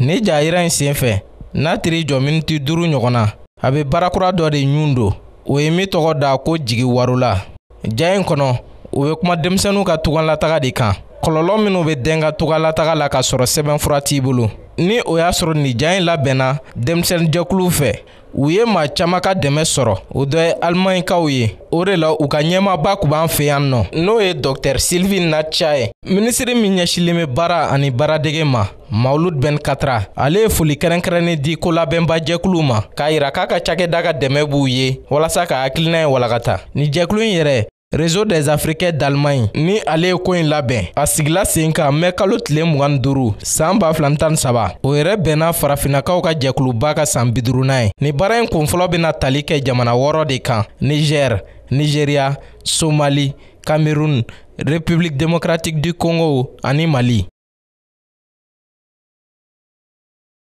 ni jayira in sen fɛ n'a tiri jɔ miniti duuru ɲɔgɔn na a be baarakura dɔ de ɲun don o ye min tɔgɔ da ko jigi warula ja in kɔnɔ u be kuma denmisɛnuw ka tuganlataga de kan kɔlɔlɔ minw be dɛn ka tuganlataga la k'a sɔrɔ sɛbɛn fura t'i bolo ni o y'a sɔrɔ nin ja in labɛnna denmisɛnijɛkuluw fɛ u ye maa caaman ka dɛmɛ sɔrɔ o dɔ ye alimaɲikaw ye o de la u ka ɲɛmaba kun b'an fɛ yan nɔ n'o ye dɔktɛr silvi naca ye minisiri min ɲɛsilen bɛ baara ani baaradege ma maulud bɛn katra ale ye foli kɛrɛnkɛrɛnnin di ko labɛnbajɛkuluw ma k'a yira k'a ka cakɛda ka dɛmɛ b'u ye walasa ka hakilina ye walagata nin jɛkulu in yɛrɛ réseau des africains d'allemagne ni ale ye ko ɲi labɛn a sigila sen kan mɛn kalo tile mg duru saan b'a fila tan saba o yɛrɛ bɛnna farafinnakaw ka jɛkuluba ka saan biduruna ye nin baara ɲi kunfɔlɔ bena tali kɛ jamana wɔɔrɔ de kan niger nigeriya somali kamerun république démocratique du congo ani mali